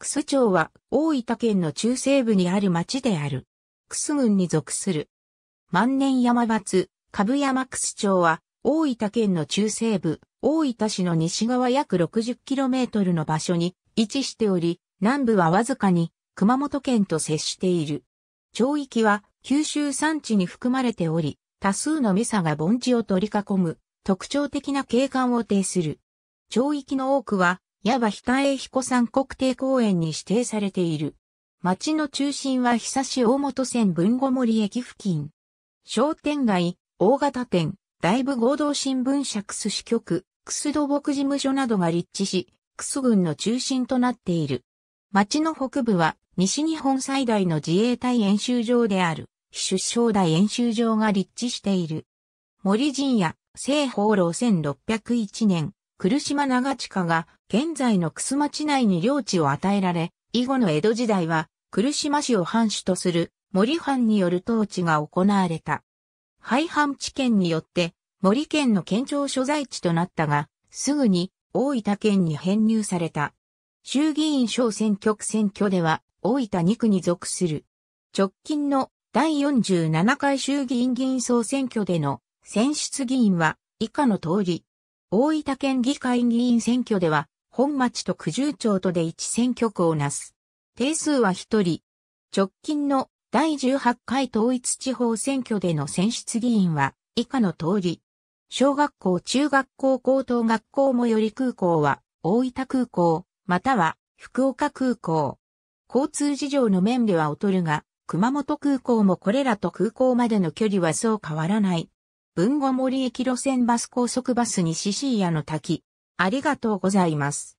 楠町は大分県の中西部にある町である。楠郡に属する。万年山松、株山楠町は大分県の中西部、大分市の西側約 60km の場所に位置しており、南部はわずかに熊本県と接している。町域は九州山地に含まれており、多数のメサが盆地を取り囲む特徴的な景観を呈する。町域の多くは矢場久栄彦山国定公園に指定されている。町の中心は久し大本線文後森駅付近。商店街、大型店、大部合同新聞社クス支局、クス土木事務所などが立地し、クス郡の中心となっている。町の北部は西日本最大の自衛隊演習場である、出生台演習場が立地している。森陣屋、西方路1601年、来島長近が現在の楠町内に領地を与えられ、以後の江戸時代は来島市を藩主とする森藩による統治が行われた。廃藩置県によって森県の県庁所在地となったが、すぐに大分県に編入された。衆議院小選挙区選挙では大分2区に属する。直近の第47回衆議院議員総選挙での選出議員は以下の通り、大分県議会議員選挙では、本町と九十町とで1選挙区をなす。定数は1人。直近の第18回統一地方選挙での選出議員は、以下の通り。小学校、中学校、高等学校もより空港は、大分空港、または、福岡空港。交通事情の面では劣るが、熊本空港もこれらと空港までの距離はそう変わらない。文後森駅路線バス高速バス西椎谷の滝。ありがとうございます。